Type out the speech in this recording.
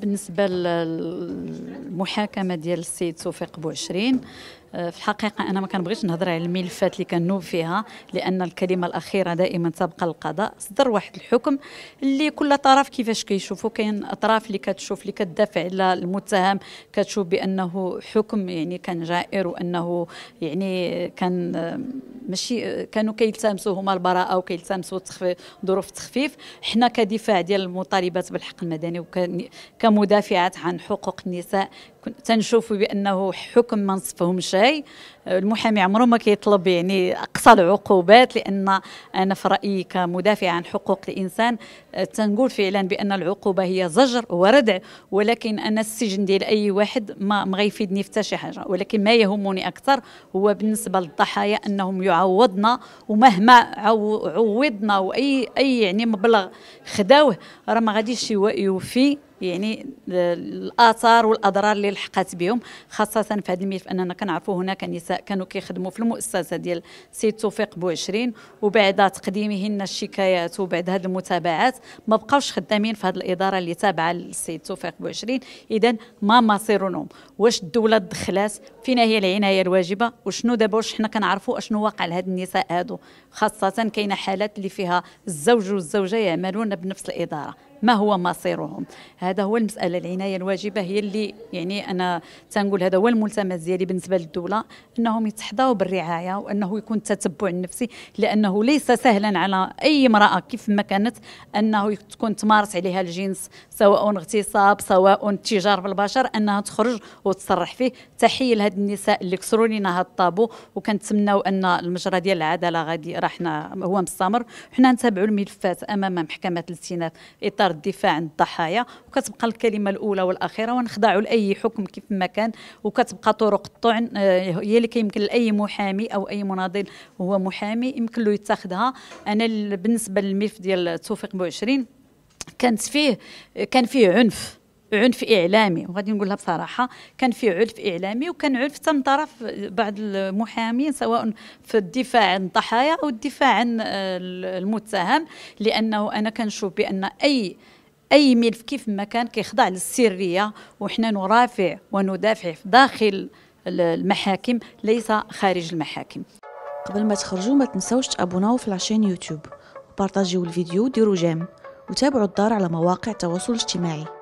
بالنسبه للمحاكمه ديال السيد توفيق بوعشرين آه، في الحقيقه انا ما كنبغيش نهضر على الملفات اللي كنوب فيها لان الكلمه الاخيره دائما تبقى للقضاء صدر واحد الحكم اللي كل طرف كيفاش كيشوفه كاين اطراف اللي كتشوف اللي كتدافع على المتهم كتشوف بانه حكم يعني كان جائر وانه يعني كان ماشي آه، كانوا كيلتمسوا هما البراءه وكيلتمسوا ظروف التخفيف حنا كدفاع ديال المطالبات بالحق المدني وكمدافعات عن حقوق النساء تنشوفوا بانه حكم ما نصفهم شيء المحامي عمره ما كيطلب يعني اقصى العقوبات لان انا في رايي كمدافع عن حقوق الانسان آه، تنقول فعلا بان العقوبه هي زجر وردع ولكن انا السجن ديال اي واحد ما غيفيدني في حتى شي حاجه ولكن ما يهمني اكثر هو بالنسبه للضحايا انهم يعوضنا ومهما عوضنا واي اي يعني مبلغ خداوه راه ما غاديش يوفي يعني الاثار والاضرار اللي لحقت بهم خاصه في هذا الملف اننا كنعرفوا هناك نساء كانوا كيخدموا في المؤسسه ديال السيد توفيق بوعشرين وبعد تقديمهن الشكايات وبعد هذه المتابعات ما بقاوش خدامين في هذه الاداره اللي تابعه للسيد توفيق بوعشرين اذا ما مصيرهم واش الدوله دخلات فينا هي العنايه الواجبه وشنو دابا واش حنا كنعرفوا اشنو واقع لهاد النساء هادو خاصه كاينه حالات اللي فيها الزوج والزوجه يعملون بنفس الاداره ما هو مصيرهم هذا هو المساله العنايه الواجبه هي اللي يعني انا تنقول هذا هو الملتمس ديالي بالنسبه للدوله انهم يتحضوا بالرعايه وانه يكون التتبع النفسي لانه ليس سهلا على اي امراه كيف ما كانت انه تكون تمارس عليها الجنس سواء اغتصاب سواء تجار بالبشر انها تخرج وتصرح فيه تحيه لهاد النساء اللي كسروا لنا هاد الطابو وكنتمناو ان المجرى ديال العداله غادي راه حنا هو مستمر حنا نتابعوا الملفات امام محكمه الاستئناف اطار اطار الدفاع عن الضحايا وكتبقى الكلمه الاولى والاخيره ونخضعوا لاي حكم كيف ما كان وكتبقى طرق الطعن آه، هي اللي كيمكن لاي محامي او اي مناضل هو محامي يمكن له يتخذها انا بالنسبه للملف ديال توفيق بو 20 كانت فيه كان فيه عنف عنف اعلامي وغادي نقولها بصراحه كان في عنف اعلامي وكان عنف حتى من طرف بعض المحامين سواء في الدفاع عن الضحايا او الدفاع عن آه، المتهم لانه انا كنشوف بان اي اي ملف كيف ما كان كيخضع للسريه وحنا نرافع وندافع في داخل المحاكم ليس خارج المحاكم قبل ما تخرجوا ما تنساوش تابوناو في لاشين يوتيوب وبارطاجيو الفيديو وديروا جيم وتابعوا الدار على مواقع التواصل الاجتماعي